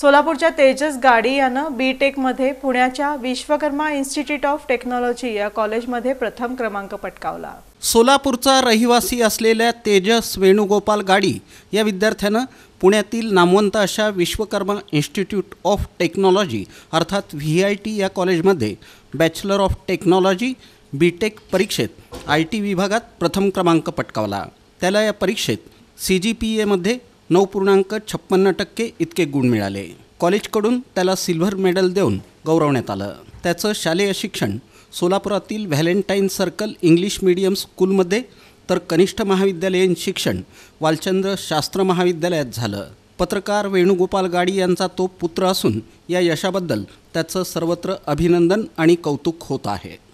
सोलापूरच्या तेजस गाडी यानं बी टेकमध्ये पुण्याच्या विश्वकर्मा इन्स्टिट्यूट ऑफ टेक्नॉलॉजी या कॉलेजमध्ये प्रथम क्रमांक पटकावला सोलापूरचा रहिवासी असलेल्या तेजस वेणुगोपाल गाडी या विद्यार्थ्यानं पुण्यातील नामवंत अशा विश्वकर्मा इन्स्टिट्यूट ऑफ टेक्नॉलॉजी अर्थात व्ही आय टी या कॉलेजमध्ये bachelor of technology B tech परीक्षेत आय टी विभागात प्रथम क्रमांक पटकावला त्याला या परीक्षेत सी जी पी एमध्ये नऊ पूर्णांक छप्पन्न टक्के इतके गुण मिळाले कॉलेजकडून त्याला सिल्व्हर मेडल देऊन गौरवण्यात आलं त्याचं शालेय शिक्षण सोलापुरातील व्हॅलेंटाईन सर्कल इंग्लिश मीडियम स्कूलमध्ये तर कनिष्ठ महाविद्यालयीन शिक्षण वालचंद्र शास्त्र महाविद्यालयात झालं पत्रकार वेणुगोपाल गाडी यांचा तो पुत्र असून या यशाबद्दल त्याचं सर्वत्र अभिनंदन आणि कौतुक होत आहे